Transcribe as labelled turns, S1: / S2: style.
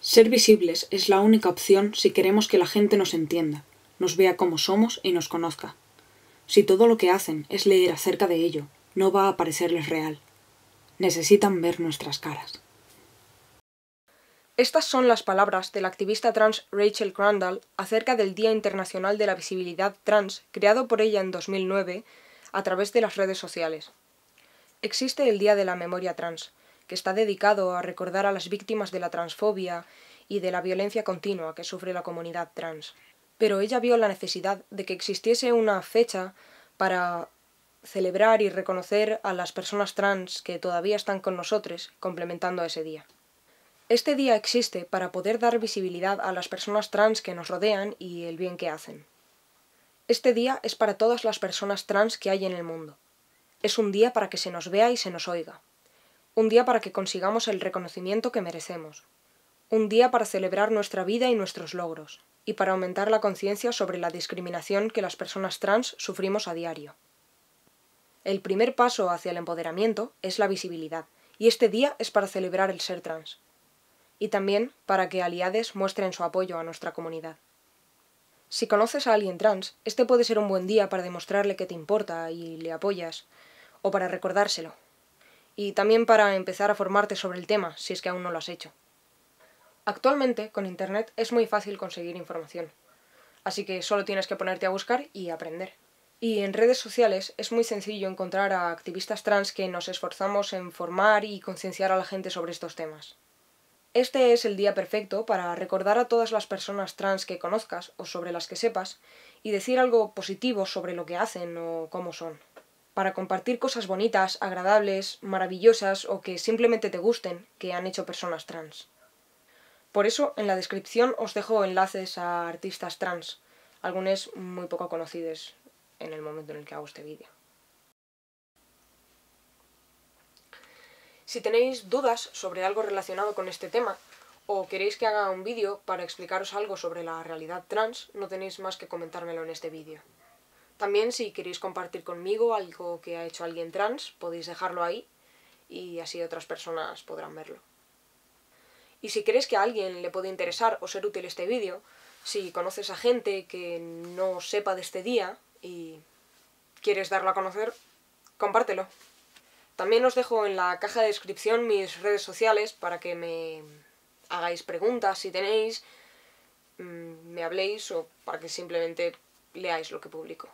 S1: Ser visibles es la única opción si queremos que la gente nos entienda, nos vea como somos y nos conozca. Si todo lo que hacen es leer acerca de ello, no va a parecerles real. Necesitan ver nuestras caras. Estas son las palabras de la activista trans Rachel Crandall acerca del Día Internacional de la Visibilidad Trans, creado por ella en 2009 a través de las redes sociales. Existe el Día de la Memoria Trans, que está dedicado a recordar a las víctimas de la transfobia y de la violencia continua que sufre la comunidad trans. Pero ella vio la necesidad de que existiese una fecha para celebrar y reconocer a las personas trans que todavía están con nosotros, complementando a ese día. Este día existe para poder dar visibilidad a las personas trans que nos rodean y el bien que hacen. Este día es para todas las personas trans que hay en el mundo. Es un día para que se nos vea y se nos oiga un día para que consigamos el reconocimiento que merecemos, un día para celebrar nuestra vida y nuestros logros, y para aumentar la conciencia sobre la discriminación que las personas trans sufrimos a diario. El primer paso hacia el empoderamiento es la visibilidad, y este día es para celebrar el ser trans, y también para que aliades muestren su apoyo a nuestra comunidad. Si conoces a alguien trans, este puede ser un buen día para demostrarle que te importa y le apoyas, o para recordárselo, y también para empezar a formarte sobre el tema, si es que aún no lo has hecho. Actualmente, con Internet es muy fácil conseguir información, así que solo tienes que ponerte a buscar y aprender. Y en redes sociales es muy sencillo encontrar a activistas trans que nos esforzamos en formar y concienciar a la gente sobre estos temas. Este es el día perfecto para recordar a todas las personas trans que conozcas o sobre las que sepas y decir algo positivo sobre lo que hacen o cómo son para compartir cosas bonitas, agradables, maravillosas o que simplemente te gusten que han hecho personas trans. Por eso, en la descripción os dejo enlaces a artistas trans, algunos muy poco conocidos en el momento en el que hago este vídeo. Si tenéis dudas sobre algo relacionado con este tema, o queréis que haga un vídeo para explicaros algo sobre la realidad trans, no tenéis más que comentármelo en este vídeo. También si queréis compartir conmigo algo que ha hecho alguien trans, podéis dejarlo ahí y así otras personas podrán verlo. Y si crees que a alguien le puede interesar o ser útil este vídeo, si conoces a gente que no sepa de este día y quieres darlo a conocer, compártelo. También os dejo en la caja de descripción mis redes sociales para que me hagáis preguntas si tenéis, mm, me habléis o para que simplemente leáis lo que publico.